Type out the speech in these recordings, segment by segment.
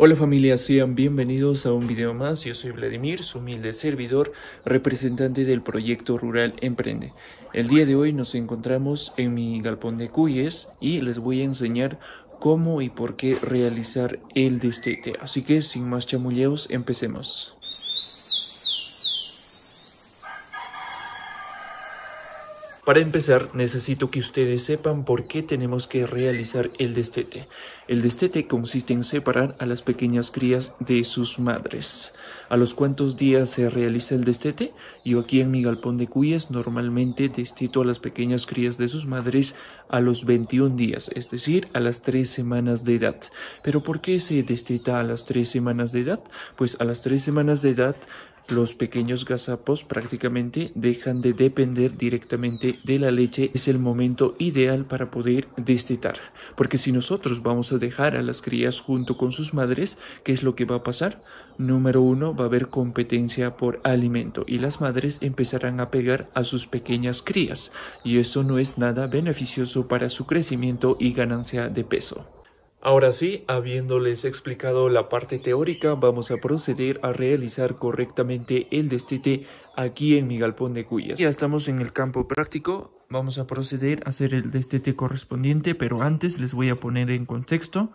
Hola familia, sean bienvenidos a un video más. Yo soy Vladimir, su humilde servidor, representante del proyecto Rural Emprende. El día de hoy nos encontramos en mi galpón de cuyes y les voy a enseñar cómo y por qué realizar el destete. Así que sin más chamulleos, empecemos. Para empezar, necesito que ustedes sepan por qué tenemos que realizar el destete. El destete consiste en separar a las pequeñas crías de sus madres. ¿A los cuántos días se realiza el destete? Yo aquí en mi galpón de cuyes normalmente destito a las pequeñas crías de sus madres a los 21 días, es decir, a las 3 semanas de edad. ¿Pero por qué se desteta a las 3 semanas de edad? Pues a las 3 semanas de edad los pequeños gazapos prácticamente dejan de depender directamente de la leche. Es el momento ideal para poder destetar, porque si nosotros vamos a dejar a las crías junto con sus madres, ¿qué es lo que va a pasar? Número uno, va a haber competencia por alimento y las madres empezarán a pegar a sus pequeñas crías y eso no es nada beneficioso para su crecimiento y ganancia de peso. Ahora sí, habiéndoles explicado la parte teórica, vamos a proceder a realizar correctamente el destete aquí en mi galpón de cuyas. Ya estamos en el campo práctico, vamos a proceder a hacer el destete correspondiente, pero antes les voy a poner en contexto.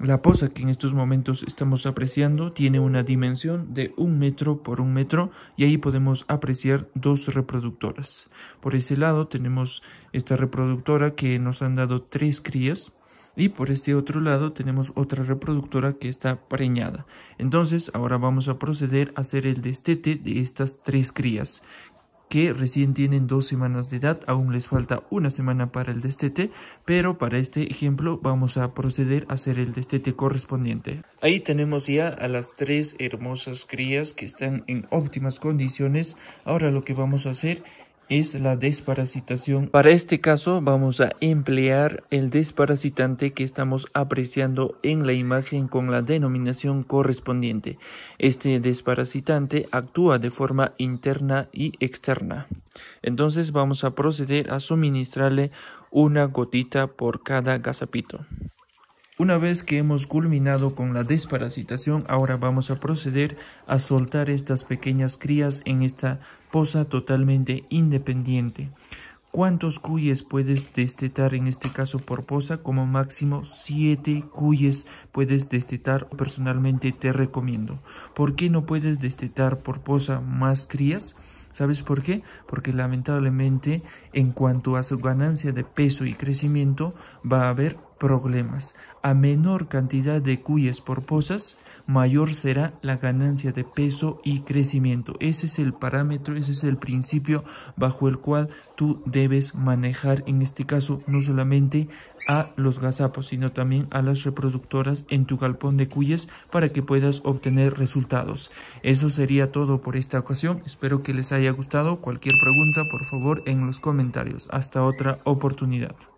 La posa que en estos momentos estamos apreciando tiene una dimensión de un metro por un metro y ahí podemos apreciar dos reproductoras. Por ese lado tenemos esta reproductora que nos han dado tres crías y por este otro lado tenemos otra reproductora que está preñada. Entonces ahora vamos a proceder a hacer el destete de estas tres crías que recién tienen dos semanas de edad, aún les falta una semana para el destete, pero para este ejemplo vamos a proceder a hacer el destete correspondiente. Ahí tenemos ya a las tres hermosas crías que están en óptimas condiciones, ahora lo que vamos a hacer es la desparasitación. Para este caso vamos a emplear el desparasitante que estamos apreciando en la imagen con la denominación correspondiente. Este desparasitante actúa de forma interna y externa. Entonces vamos a proceder a suministrarle una gotita por cada gazapito. Una vez que hemos culminado con la desparasitación, ahora vamos a proceder a soltar estas pequeñas crías en esta poza totalmente independiente. ¿Cuántos cuyes puedes destetar en este caso por poza? Como máximo 7 cuyes puedes destetar. Personalmente te recomiendo. ¿Por qué no puedes destetar por poza más crías? ¿Sabes por qué? Porque lamentablemente en cuanto a su ganancia de peso y crecimiento va a haber problemas. A menor cantidad de por posas mayor será la ganancia de peso y crecimiento. Ese es el parámetro, ese es el principio bajo el cual tú debes manejar, en este caso, no solamente a los gazapos, sino también a las reproductoras en tu galpón de cuyes para que puedas obtener resultados. Eso sería todo por esta ocasión. Espero que les haya gustado. Cualquier pregunta, por favor, en los comentarios. Hasta otra oportunidad.